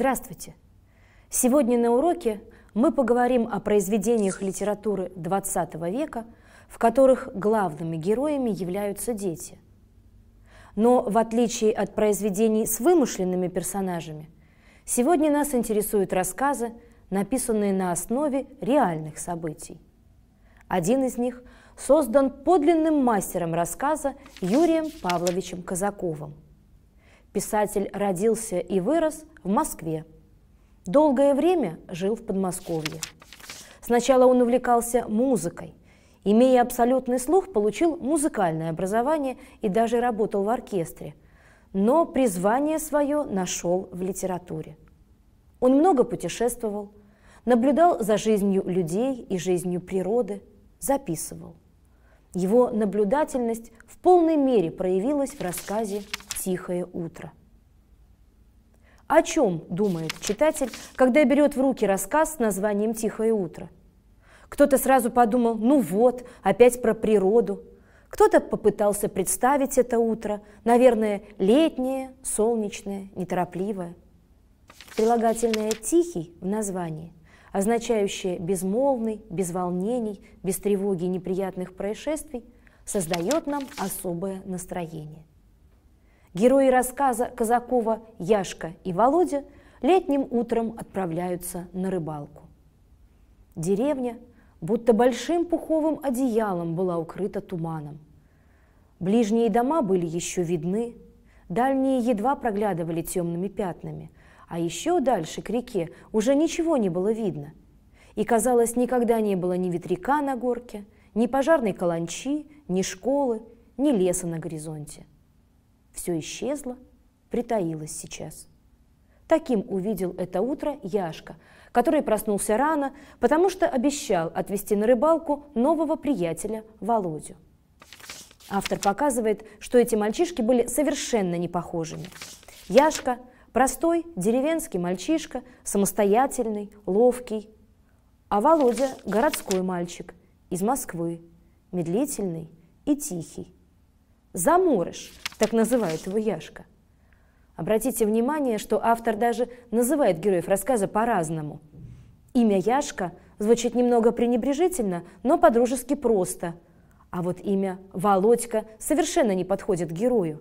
Здравствуйте! Сегодня на уроке мы поговорим о произведениях литературы XX века, в которых главными героями являются дети. Но в отличие от произведений с вымышленными персонажами, сегодня нас интересуют рассказы, написанные на основе реальных событий. Один из них создан подлинным мастером рассказа Юрием Павловичем Казаковым – Писатель родился и вырос в Москве. Долгое время жил в Подмосковье. Сначала он увлекался музыкой. Имея абсолютный слух, получил музыкальное образование и даже работал в оркестре. Но призвание свое нашел в литературе. Он много путешествовал, наблюдал за жизнью людей и жизнью природы, записывал. Его наблюдательность в полной мере проявилась в рассказе тихое утро. О чем думает читатель, когда берет в руки рассказ с названием «Тихое утро»? Кто-то сразу подумал, ну вот, опять про природу. Кто-то попытался представить это утро, наверное, летнее, солнечное, неторопливое. Прилагательное «тихий» в названии, означающее «безмолвный», «без волнений», «без тревоги и неприятных происшествий», создает нам особое настроение. Герои рассказа Казакова Яшка и Володя летним утром отправляются на рыбалку. Деревня будто большим пуховым одеялом была укрыта туманом. Ближние дома были еще видны, дальние едва проглядывали темными пятнами, а еще дальше, к реке, уже ничего не было видно. И, казалось, никогда не было ни ветряка на горке, ни пожарной каланчи, ни школы, ни леса на горизонте – все исчезло, притаилось сейчас. Таким увидел это утро Яшка, который проснулся рано, потому что обещал отвезти на рыбалку нового приятеля Володю. Автор показывает, что эти мальчишки были совершенно не похожими. Яшка – простой деревенский мальчишка, самостоятельный, ловкий. А Володя – городской мальчик, из Москвы, медлительный и тихий. Заморыш, так называет его Яшка. Обратите внимание, что автор даже называет героев рассказа по-разному. Имя Яшка звучит немного пренебрежительно, но по-дружески просто. А вот имя Володька совершенно не подходит герою.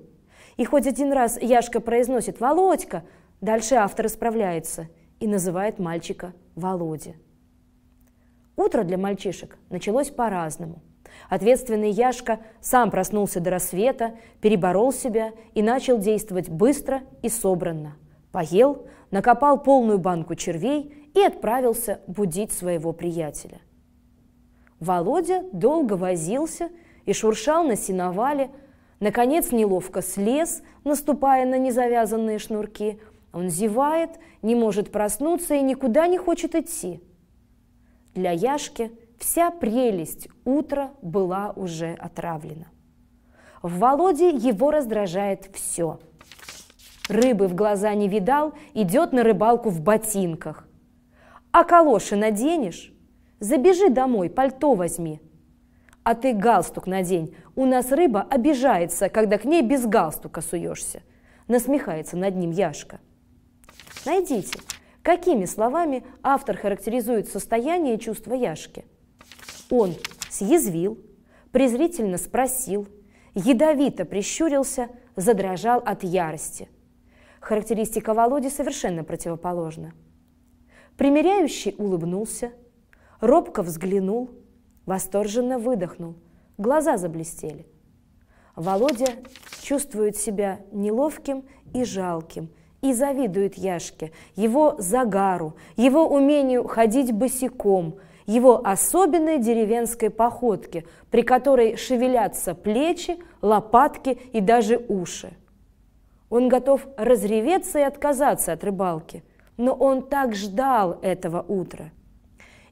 И хоть один раз Яшка произносит «Володька», дальше автор исправляется и называет мальчика Володя. Утро для мальчишек началось по-разному – Ответственный Яшка сам проснулся до рассвета, переборол себя и начал действовать быстро и собранно. Поел, накопал полную банку червей и отправился будить своего приятеля. Володя долго возился и шуршал на сеновале, наконец неловко слез, наступая на незавязанные шнурки. Он зевает, не может проснуться и никуда не хочет идти. Для Яшки – Вся прелесть утра была уже отравлена. В Володе его раздражает все. Рыбы в глаза не видал, идет на рыбалку в ботинках. А калоши наденешь? Забежи домой, пальто возьми. А ты галстук надень. У нас рыба обижается, когда к ней без галстука суешься. Насмехается над ним Яшка. Найдите, какими словами автор характеризует состояние чувства Яшки – он съязвил, презрительно спросил, ядовито прищурился, задрожал от ярости. Характеристика Володи совершенно противоположна. Примеряющий улыбнулся, робко взглянул, восторженно выдохнул, глаза заблестели. Володя чувствует себя неловким и жалким, и завидует Яшке, его загару, его умению ходить босиком – его особенной деревенской походке, при которой шевелятся плечи, лопатки и даже уши. Он готов разреветься и отказаться от рыбалки, но он так ждал этого утра.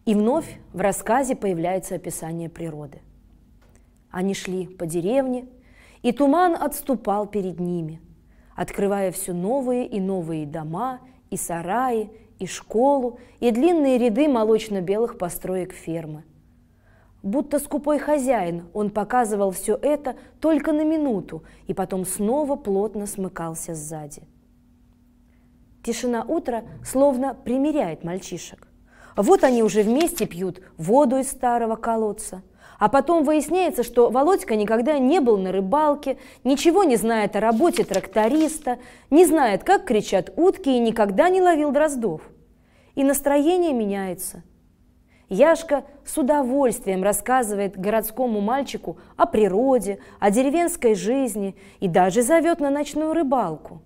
И вновь в рассказе появляется описание природы. Они шли по деревне, и туман отступал перед ними, открывая все новые и новые дома и сараи, и школу, и длинные ряды молочно-белых построек фермы. Будто скупой хозяин, он показывал все это только на минуту и потом снова плотно смыкался сзади. Тишина утра словно примеряет мальчишек. Вот они уже вместе пьют воду из старого колодца – а потом выясняется, что Володька никогда не был на рыбалке, ничего не знает о работе тракториста, не знает, как кричат утки и никогда не ловил дроздов. И настроение меняется. Яшка с удовольствием рассказывает городскому мальчику о природе, о деревенской жизни и даже зовет на ночную рыбалку.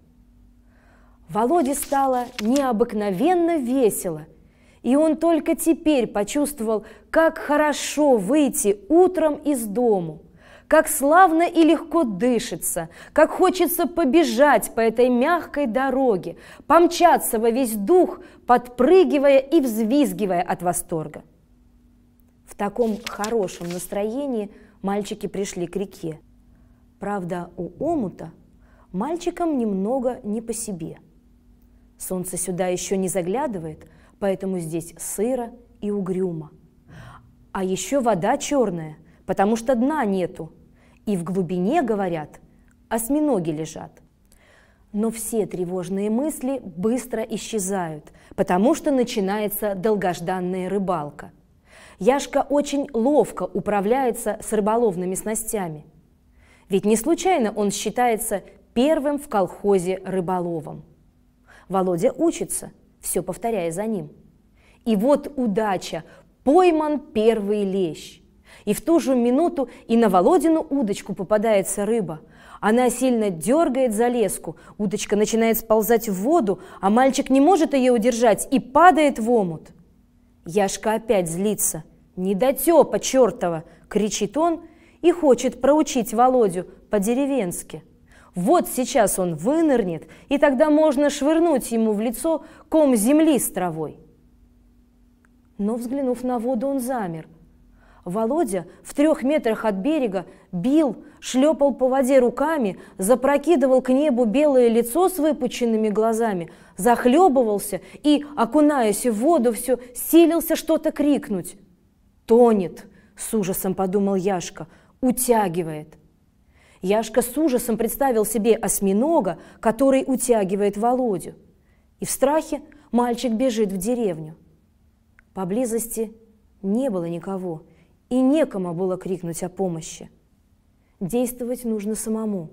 Володе стало необыкновенно весело – и он только теперь почувствовал, как хорошо выйти утром из дому, как славно и легко дышится, как хочется побежать по этой мягкой дороге, помчаться во весь дух, подпрыгивая и взвизгивая от восторга. В таком хорошем настроении мальчики пришли к реке. Правда, у омута мальчикам немного не по себе. Солнце сюда еще не заглядывает – поэтому здесь сыро и угрюмо. А еще вода черная, потому что дна нету. И в глубине, говорят, осьминоги лежат. Но все тревожные мысли быстро исчезают, потому что начинается долгожданная рыбалка. Яшка очень ловко управляется с рыболовными снастями. Ведь не случайно он считается первым в колхозе рыболовом. Володя учится – все повторяя за ним. И вот удача, пойман первый лещ. И в ту же минуту и на Володину удочку попадается рыба. Она сильно дергает за леску, удочка начинает сползать в воду, а мальчик не может ее удержать и падает в омут. Яшка опять злится. «Недотепа чертова!» – кричит он и хочет проучить Володю по-деревенски – вот сейчас он вынырнет, и тогда можно швырнуть ему в лицо ком земли с травой. Но, взглянув на воду, он замер. Володя в трех метрах от берега бил, шлепал по воде руками, запрокидывал к небу белое лицо с выпученными глазами, захлебывался и, окунаясь в воду, все силился что-то крикнуть. «Тонет!» – с ужасом подумал Яшка. «Утягивает!» Яшка с ужасом представил себе осьминога, который утягивает Володю. И в страхе мальчик бежит в деревню. Поблизости не было никого, и некому было крикнуть о помощи. Действовать нужно самому.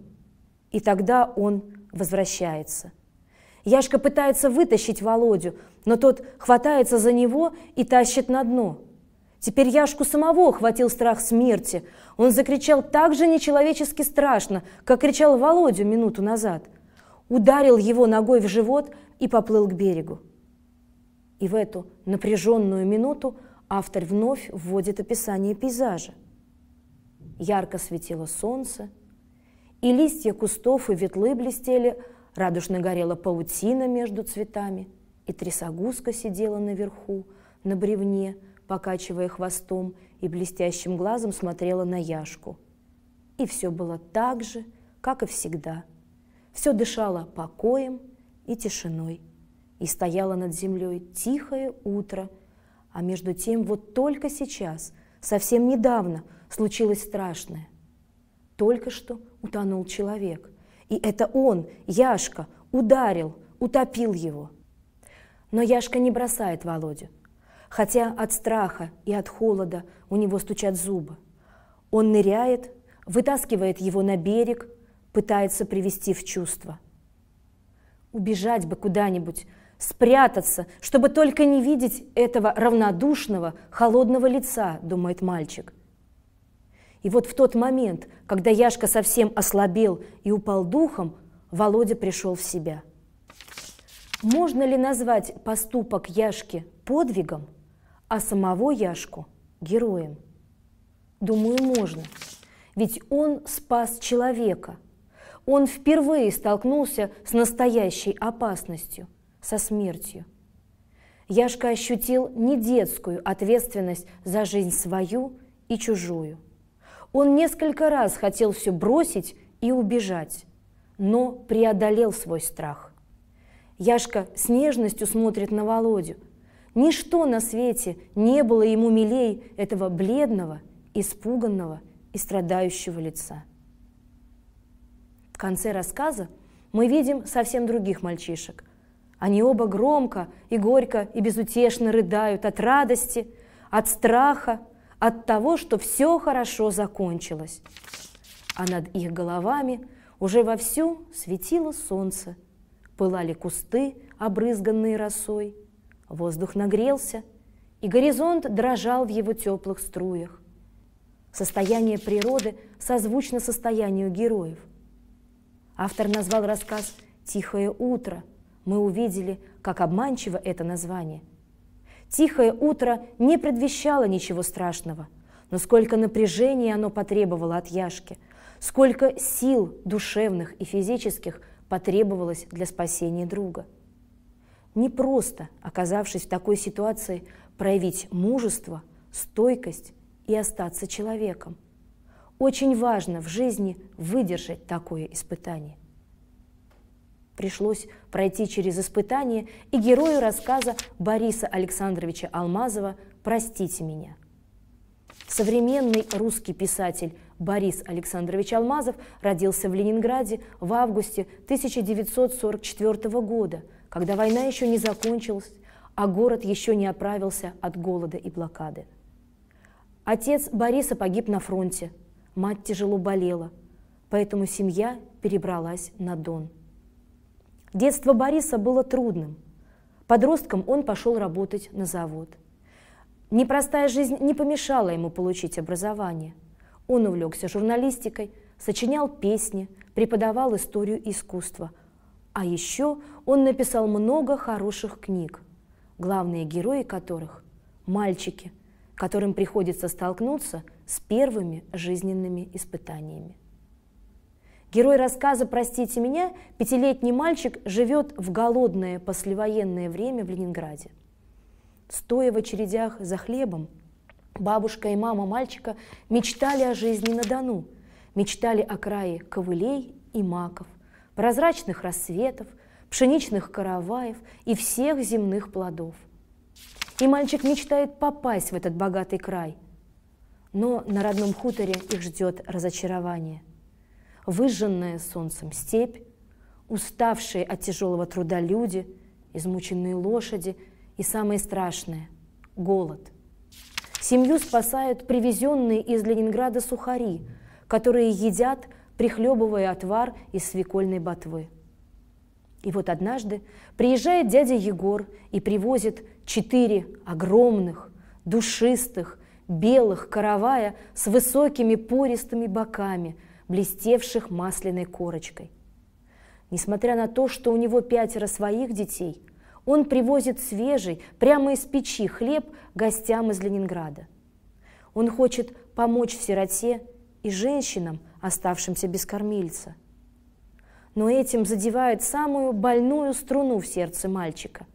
И тогда он возвращается. Яшка пытается вытащить Володю, но тот хватается за него и тащит на дно – Теперь Яшку самого охватил страх смерти. Он закричал так же нечеловечески страшно, как кричал Володю минуту назад. Ударил его ногой в живот и поплыл к берегу. И в эту напряженную минуту автор вновь вводит описание пейзажа. Ярко светило солнце, и листья кустов и ветлы блестели, радужно горела паутина между цветами, и трясогузка сидела наверху, на бревне – покачивая хвостом, и блестящим глазом смотрела на Яшку. И все было так же, как и всегда. Все дышало покоем и тишиной. И стояло над землей тихое утро, а между тем вот только сейчас, совсем недавно, случилось страшное. Только что утонул человек. И это он, Яшка, ударил, утопил его. Но Яшка не бросает Володю хотя от страха и от холода у него стучат зубы. Он ныряет, вытаскивает его на берег, пытается привести в чувство. Убежать бы куда-нибудь, спрятаться, чтобы только не видеть этого равнодушного, холодного лица, думает мальчик. И вот в тот момент, когда Яшка совсем ослабел и упал духом, Володя пришел в себя. Можно ли назвать поступок Яшки подвигом – а самого Яшку героем. Думаю, можно. Ведь он спас человека. Он впервые столкнулся с настоящей опасностью, со смертью. Яшка ощутил не детскую ответственность за жизнь свою и чужую. Он несколько раз хотел все бросить и убежать, но преодолел свой страх. Яшка с нежностью смотрит на Володю – Ничто на свете не было ему милей этого бледного, испуганного и страдающего лица. В конце рассказа мы видим совсем других мальчишек. Они оба громко и горько и безутешно рыдают от радости, от страха, от того, что все хорошо закончилось. А над их головами уже вовсю светило солнце, пылали кусты, обрызганные росой – Воздух нагрелся, и горизонт дрожал в его теплых струях. Состояние природы созвучно состоянию героев. Автор назвал рассказ «Тихое утро». Мы увидели, как обманчиво это название. Тихое утро не предвещало ничего страшного, но сколько напряжения оно потребовало от Яшки, сколько сил душевных и физических потребовалось для спасения друга – не просто, оказавшись в такой ситуации, проявить мужество, стойкость и остаться человеком. Очень важно в жизни выдержать такое испытание. Пришлось пройти через испытание и герою рассказа Бориса Александровича Алмазова «Простите меня». Современный русский писатель Борис Александрович Алмазов родился в Ленинграде в августе 1944 года – когда война еще не закончилась, а город еще не оправился от голода и блокады. Отец Бориса погиб на фронте, мать тяжело болела, поэтому семья перебралась на Дон. Детство Бориса было трудным. Подростком он пошел работать на завод. Непростая жизнь не помешала ему получить образование. Он увлекся журналистикой, сочинял песни, преподавал историю искусства – а еще он написал много хороших книг, главные герои которых – мальчики, которым приходится столкнуться с первыми жизненными испытаниями. Герой рассказа «Простите меня» пятилетний мальчик живет в голодное послевоенное время в Ленинграде. Стоя в очередях за хлебом, бабушка и мама мальчика мечтали о жизни на Дону, мечтали о крае ковылей и маков, прозрачных рассветов, пшеничных караваев и всех земных плодов. И мальчик мечтает попасть в этот богатый край. Но на родном хуторе их ждет разочарование. Выжженная солнцем степь, уставшие от тяжелого труда люди, измученные лошади и самое страшное – голод. Семью спасают привезенные из Ленинграда сухари, которые едят – прихлебывая отвар из свекольной ботвы. И вот однажды приезжает дядя Егор и привозит четыре огромных, душистых, белых каравая с высокими пористыми боками, блестевших масляной корочкой. Несмотря на то, что у него пятеро своих детей, он привозит свежий, прямо из печи хлеб гостям из Ленинграда. Он хочет помочь сироте и женщинам, оставшимся без кормильца. Но этим задевает самую больную струну в сердце мальчика.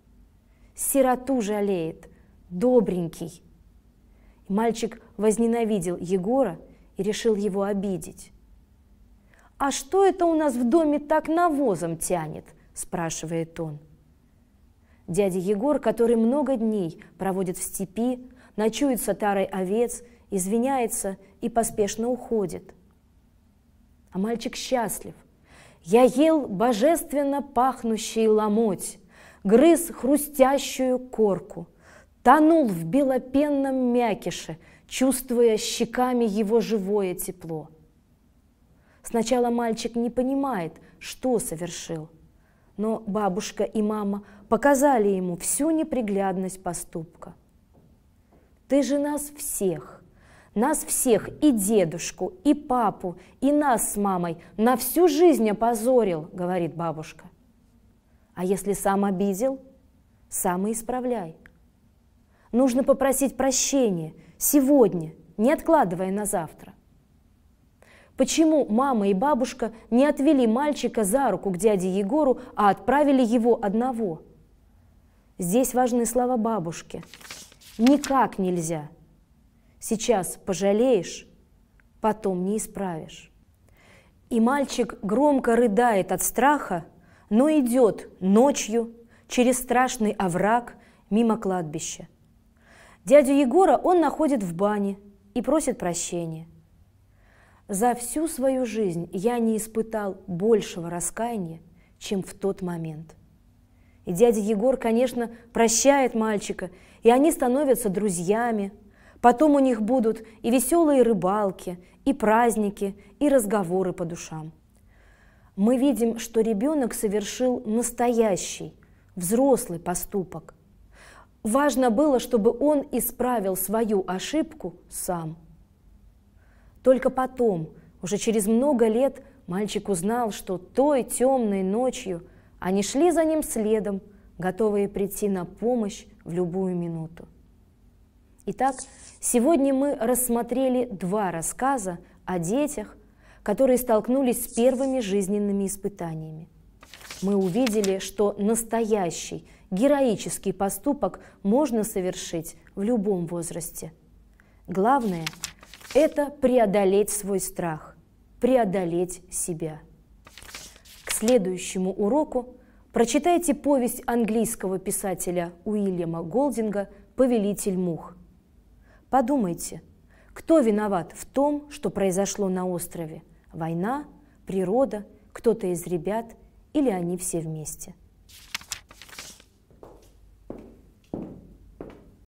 Сироту жалеет, добренький. И мальчик возненавидел Егора и решил его обидеть. «А что это у нас в доме так навозом тянет?» – спрашивает он. Дядя Егор, который много дней проводит в степи, ночует с отарой овец, извиняется и поспешно уходит – а мальчик счастлив. Я ел божественно пахнущий ломоть, грыз хрустящую корку, тонул в белопенном мякише, чувствуя щеками его живое тепло. Сначала мальчик не понимает, что совершил, но бабушка и мама показали ему всю неприглядность поступка. «Ты же нас всех нас всех, и дедушку, и папу, и нас с мамой на всю жизнь опозорил, говорит бабушка. А если сам обидел, сам и исправляй. Нужно попросить прощения сегодня, не откладывая на завтра. Почему мама и бабушка не отвели мальчика за руку к дяде Егору, а отправили его одного? Здесь важны слова бабушки. «Никак нельзя», Сейчас пожалеешь, потом не исправишь. И мальчик громко рыдает от страха, но идет ночью через страшный овраг мимо кладбища. Дядю Егора он находит в бане и просит прощения. За всю свою жизнь я не испытал большего раскаяния, чем в тот момент. И дядя Егор, конечно, прощает мальчика, и они становятся друзьями – Потом у них будут и веселые рыбалки, и праздники, и разговоры по душам. Мы видим, что ребенок совершил настоящий, взрослый поступок. Важно было, чтобы он исправил свою ошибку сам. Только потом, уже через много лет, мальчик узнал, что той темной ночью они шли за ним следом, готовые прийти на помощь в любую минуту. Итак, сегодня мы рассмотрели два рассказа о детях, которые столкнулись с первыми жизненными испытаниями. Мы увидели, что настоящий, героический поступок можно совершить в любом возрасте. Главное – это преодолеть свой страх, преодолеть себя. К следующему уроку прочитайте повесть английского писателя Уильяма Голдинга «Повелитель мух», Подумайте, кто виноват в том, что произошло на острове? Война, природа, кто-то из ребят или они все вместе –